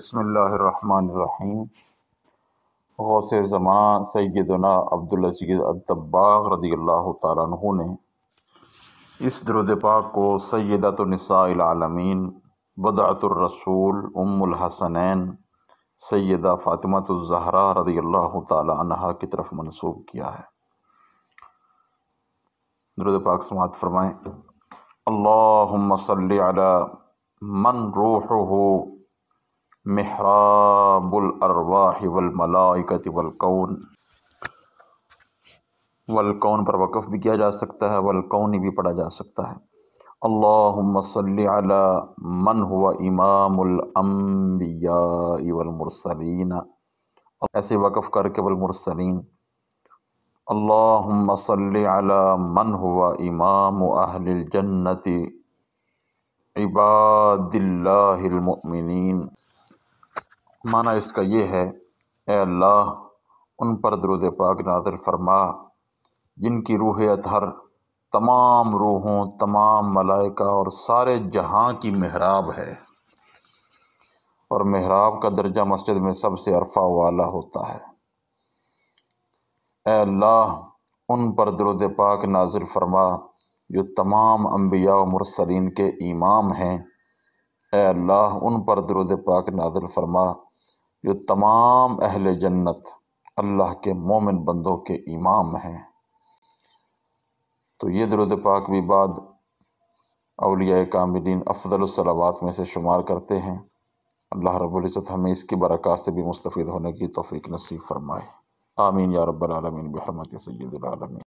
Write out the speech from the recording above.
بسم اللہ الرحمن الرحیم غوث زمان سیدنا عبدالعزیز الدباغ رضی اللہ تعالیٰ عنہ نے اس درود پاک کو سیدت النساء بدعت الرسول ام الحسنین سیدہ فاطمۃ الزہرا رضی اللہ تعالیٰ عنہ کی طرف منسوب کیا ہے درود پاک فرمائیں اللہم صلی علی من روحہ محراب الارواح والملائکت والکون والکون پر وقف بھی کیا جا سکتا ہے والکون بھی پڑھا جا سکتا ہے اللہم صلی علی من ہوا امام الانبیاء والمرسلین ایسے وقف کر کے والمرسلین اللہم صلی علی من ہوا امام اہل الجنت عباد اللہ المؤمنین معنی اس کا یہ ہے اے اللہ ان پر درود پاک نادر فرما جن کی روح اطہر تمام روحوں تمام ملائکہ اور سارے جہاں کی محراب ہے اور محراب کا درجہ مسجد میں سب سے عرفہ والا ہوتا ہے اے اللہ ان پر درود پاک نازل فرما جو تمام انبیاء و مرسلین کے امام ہیں اے اللہ ان پر درود پاک نازل فرما جو تمام اہل جنت اللہ کے مومن بندوں کے امام ہیں تو یہ درود پاک بھی بعد اولیاء کاملین افضل افدلوات میں سے شمار کرتے ہیں اللہ رب العزت ہمیں اس کی برکات سے بھی مستفید ہونے کی توفیق نصیب فرمائے آمین یا رب العالمین بحرمت سید العالمین